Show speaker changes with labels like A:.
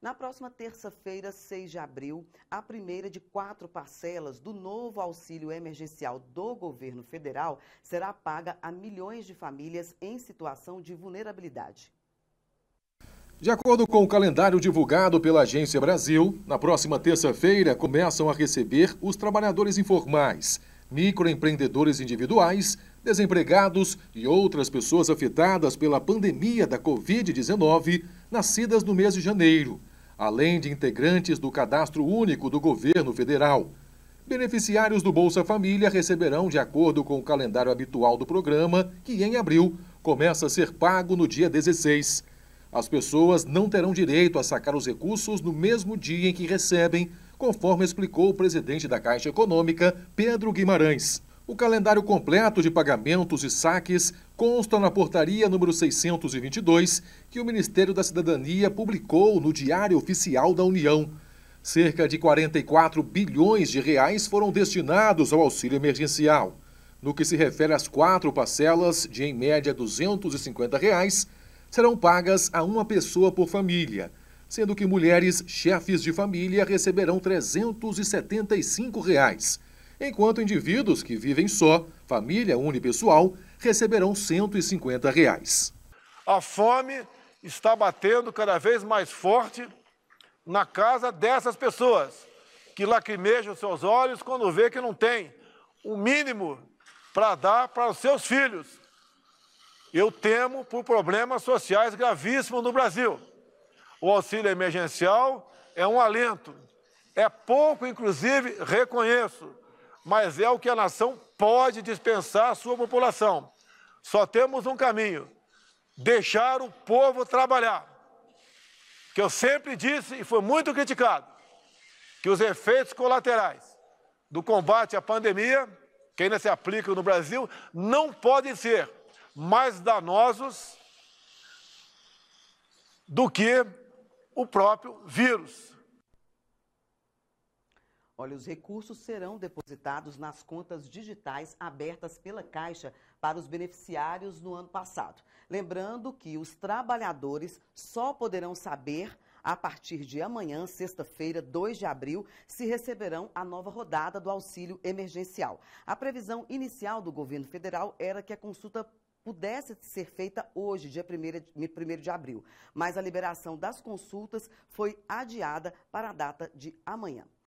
A: Na próxima terça-feira, 6 de abril, a primeira de quatro parcelas do novo auxílio emergencial do governo federal será paga a milhões de famílias em situação de vulnerabilidade.
B: De acordo com o calendário divulgado pela Agência Brasil, na próxima terça-feira começam a receber os trabalhadores informais, microempreendedores individuais, desempregados e outras pessoas afetadas pela pandemia da Covid-19, nascidas no mês de janeiro além de integrantes do Cadastro Único do Governo Federal. Beneficiários do Bolsa Família receberão, de acordo com o calendário habitual do programa, que em abril começa a ser pago no dia 16. As pessoas não terão direito a sacar os recursos no mesmo dia em que recebem, conforme explicou o presidente da Caixa Econômica, Pedro Guimarães. O calendário completo de pagamentos e saques consta na portaria número 622, que o Ministério da Cidadania publicou no Diário Oficial da União. Cerca de 44 bilhões de reais foram destinados ao auxílio emergencial. No que se refere às quatro parcelas, de em média R$ 250, reais, serão pagas a uma pessoa por família, sendo que mulheres chefes de família receberão R$ 375. Reais enquanto indivíduos que vivem só, família unipessoal, receberão R$ 150. Reais.
C: A fome está batendo cada vez mais forte na casa dessas pessoas que lacrimejam seus olhos quando vê que não tem o mínimo para dar para os seus filhos. Eu temo por problemas sociais gravíssimos no Brasil. O auxílio emergencial é um alento. É pouco, inclusive, reconheço mas é o que a nação pode dispensar à sua população. Só temos um caminho: deixar o povo trabalhar. Que eu sempre disse e foi muito criticado que os efeitos colaterais do combate à pandemia, que ainda se aplica no Brasil, não podem ser mais danosos do que o
A: próprio vírus. Olha, os recursos serão depositados nas contas digitais abertas pela Caixa para os beneficiários no ano passado. Lembrando que os trabalhadores só poderão saber a partir de amanhã, sexta-feira, 2 de abril, se receberão a nova rodada do auxílio emergencial. A previsão inicial do governo federal era que a consulta pudesse ser feita hoje, dia 1 de abril, mas a liberação das consultas foi adiada para a data de amanhã.